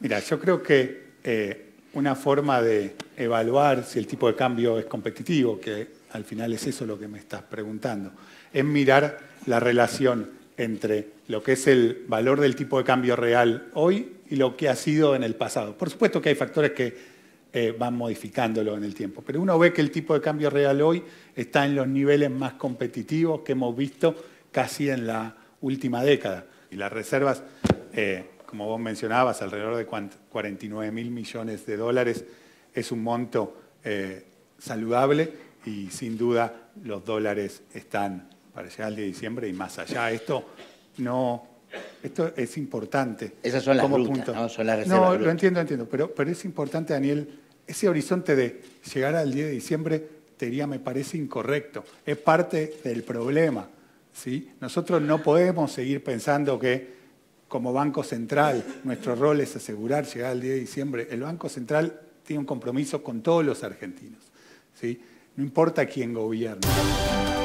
Mira, yo creo que eh, una forma de evaluar si el tipo de cambio es competitivo, que al final es eso lo que me estás preguntando, es mirar la relación entre lo que es el valor del tipo de cambio real hoy y lo que ha sido en el pasado. Por supuesto que hay factores que eh, van modificándolo en el tiempo, pero uno ve que el tipo de cambio real hoy está en los niveles más competitivos que hemos visto casi en la última década. Y las reservas eh, como vos mencionabas, alrededor de 49 mil millones de dólares, es un monto eh, saludable y sin duda los dólares están para llegar al día de diciembre y más allá. Esto no, esto es importante. Esas son las como ¿no? Son las lo entiendo, entiendo, pero, pero es importante, Daniel, ese horizonte de llegar al 10 de diciembre, te me parece incorrecto. Es parte del problema. ¿sí? Nosotros no podemos seguir pensando que como Banco Central, nuestro rol es asegurar llegar al día de diciembre. El Banco Central tiene un compromiso con todos los argentinos, ¿sí? no importa quién gobierne.